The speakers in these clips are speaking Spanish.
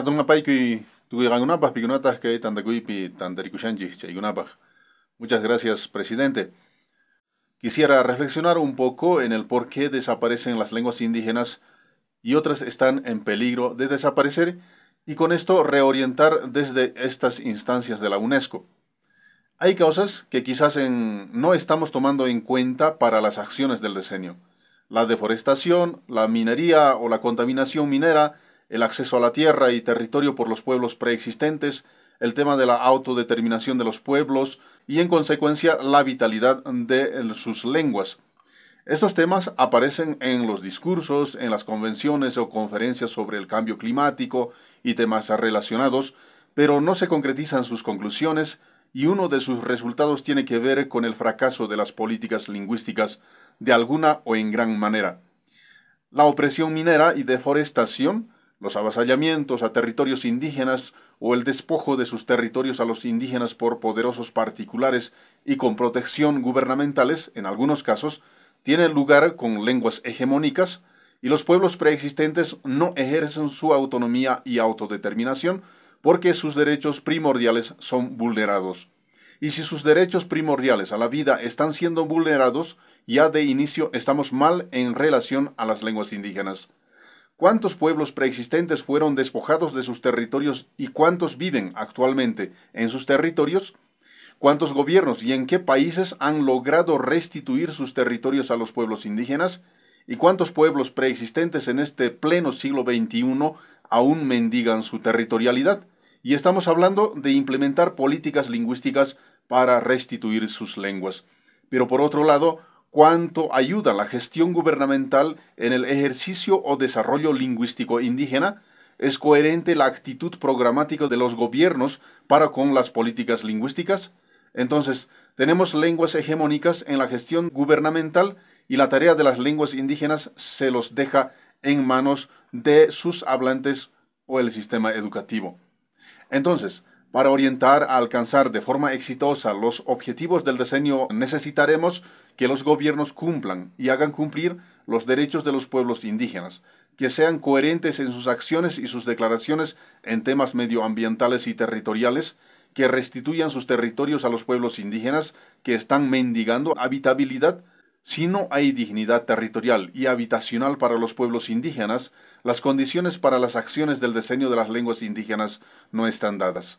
Muchas gracias, presidente. Quisiera reflexionar un poco en el por qué desaparecen las lenguas indígenas y otras están en peligro de desaparecer y con esto reorientar desde estas instancias de la UNESCO. Hay causas que quizás no estamos tomando en cuenta para las acciones del diseño. La deforestación, la minería o la contaminación minera, el acceso a la tierra y territorio por los pueblos preexistentes, el tema de la autodeterminación de los pueblos y en consecuencia la vitalidad de sus lenguas. Estos temas aparecen en los discursos, en las convenciones o conferencias sobre el cambio climático y temas relacionados, pero no se concretizan sus conclusiones y uno de sus resultados tiene que ver con el fracaso de las políticas lingüísticas de alguna o en gran manera. La opresión minera y deforestación los avasallamientos a territorios indígenas o el despojo de sus territorios a los indígenas por poderosos particulares y con protección gubernamentales, en algunos casos, tienen lugar con lenguas hegemónicas y los pueblos preexistentes no ejercen su autonomía y autodeterminación porque sus derechos primordiales son vulnerados. Y si sus derechos primordiales a la vida están siendo vulnerados, ya de inicio estamos mal en relación a las lenguas indígenas. ¿Cuántos pueblos preexistentes fueron despojados de sus territorios y cuántos viven actualmente en sus territorios? ¿Cuántos gobiernos y en qué países han logrado restituir sus territorios a los pueblos indígenas? ¿Y cuántos pueblos preexistentes en este pleno siglo XXI aún mendigan su territorialidad? Y estamos hablando de implementar políticas lingüísticas para restituir sus lenguas. Pero por otro lado, ¿Cuánto ayuda la gestión gubernamental en el ejercicio o desarrollo lingüístico indígena, es coherente la actitud programática de los gobiernos para con las políticas lingüísticas. Entonces, tenemos lenguas hegemónicas en la gestión gubernamental y la tarea de las lenguas indígenas se los deja en manos de sus hablantes o el sistema educativo. Entonces, para orientar a alcanzar de forma exitosa los objetivos del diseño necesitaremos que los gobiernos cumplan y hagan cumplir los derechos de los pueblos indígenas, que sean coherentes en sus acciones y sus declaraciones en temas medioambientales y territoriales, que restituyan sus territorios a los pueblos indígenas que están mendigando habitabilidad. Si no hay dignidad territorial y habitacional para los pueblos indígenas, las condiciones para las acciones del diseño de las lenguas indígenas no están dadas.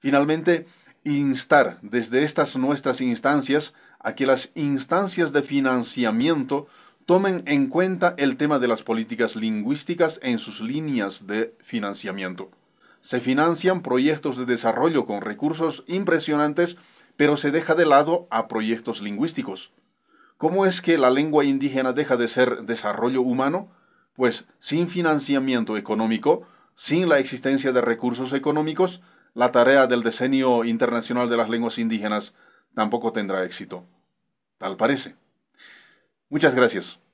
Finalmente, instar desde estas nuestras instancias a que las instancias de financiamiento tomen en cuenta el tema de las políticas lingüísticas en sus líneas de financiamiento. Se financian proyectos de desarrollo con recursos impresionantes, pero se deja de lado a proyectos lingüísticos. ¿Cómo es que la lengua indígena deja de ser desarrollo humano? Pues sin financiamiento económico, sin la existencia de recursos económicos, la tarea del Decenio Internacional de las Lenguas Indígenas tampoco tendrá éxito. Tal parece. Muchas gracias.